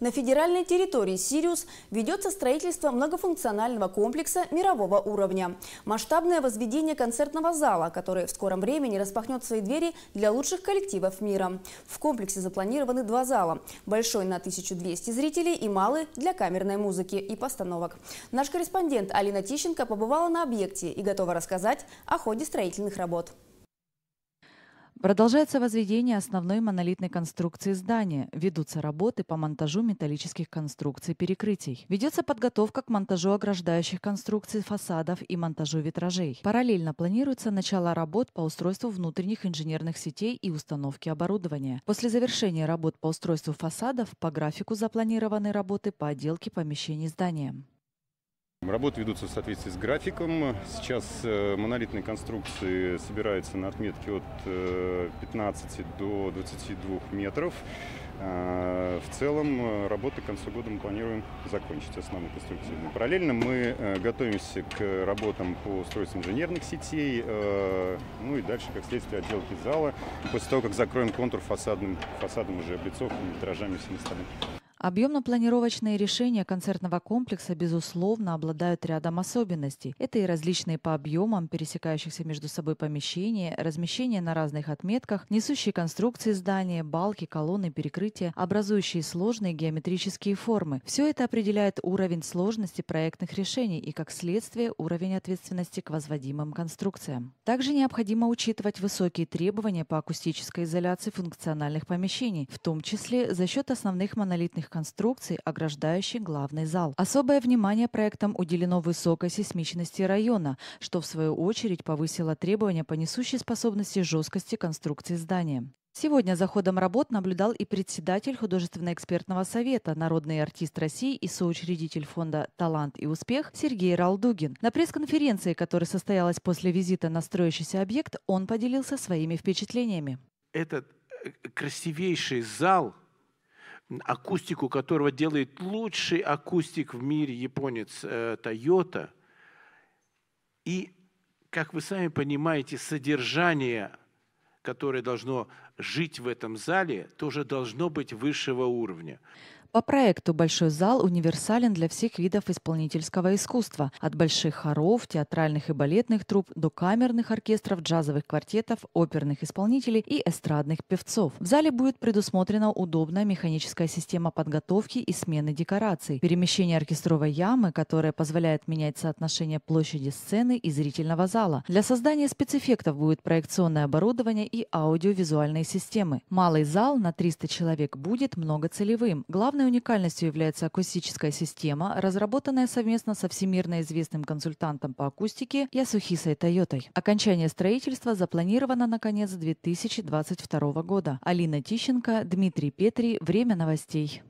На федеральной территории «Сириус» ведется строительство многофункционального комплекса мирового уровня. Масштабное возведение концертного зала, который в скором времени распахнет свои двери для лучших коллективов мира. В комплексе запланированы два зала – большой на 1200 зрителей и малый для камерной музыки и постановок. Наш корреспондент Алина Тищенко побывала на объекте и готова рассказать о ходе строительных работ. Продолжается возведение основной монолитной конструкции здания. Ведутся работы по монтажу металлических конструкций перекрытий. Ведется подготовка к монтажу ограждающих конструкций фасадов и монтажу витражей. Параллельно планируется начало работ по устройству внутренних инженерных сетей и установке оборудования. После завершения работ по устройству фасадов по графику запланированы работы по отделке помещений здания. Работы ведутся в соответствии с графиком. Сейчас э, монолитные конструкции собираются на отметке от 15 э, до 22 метров. Э, в целом работы к концу года мы планируем закончить основные конструктивные. Параллельно мы готовимся к работам по устройству инженерных сетей, ну и дальше, как следствие, отделки зала, после того, как закроем контур фасадным, фасадом уже облицовками, витражами и всем остальным. Объемно-планировочные решения концертного комплекса, безусловно, обладают рядом особенностей. Это и различные по объемам пересекающихся между собой помещения, размещение на разных отметках, несущие конструкции здания, балки, колонны, перекрытия, образующие сложные геометрические формы. Все это определяет уровень сложности проектных решений и, как следствие, уровень ответственности к возводимым конструкциям. Также необходимо учитывать высокие требования по акустической изоляции функциональных помещений, в том числе за счет основных монолитных конструкций, ограждающей главный зал. Особое внимание проектам уделено высокой сейсмичности района, что в свою очередь повысило требования по несущей способности жесткости конструкции здания. Сегодня за ходом работ наблюдал и председатель художественно-экспертного совета, народный артист России и соучредитель фонда «Талант и успех» Сергей Ралдугин. На пресс-конференции, которая состоялась после визита на строящийся объект, он поделился своими впечатлениями. Этот э, красивейший зал – акустику которого делает лучший акустик в мире японец Тойота э, И, как вы сами понимаете, содержание, которое должно жить в этом зале, тоже должно быть высшего уровня. По проекту «Большой зал» универсален для всех видов исполнительского искусства – от больших хоров, театральных и балетных труп до камерных оркестров, джазовых квартетов, оперных исполнителей и эстрадных певцов. В зале будет предусмотрена удобная механическая система подготовки и смены декораций, перемещение оркестровой ямы, которая позволяет менять соотношение площади сцены и зрительного зала. Для создания спецэффектов будет проекционное оборудование и аудиовизуальные системы. Малый зал на 300 человек будет многоцелевым. Главное Главной уникальностью является акустическая система, разработанная совместно со всемирно известным консультантом по акустике Ясухисой Тойотой. Окончание строительства запланировано на конец 2022 года. Алина Тищенко, Дмитрий Петри. Время новостей.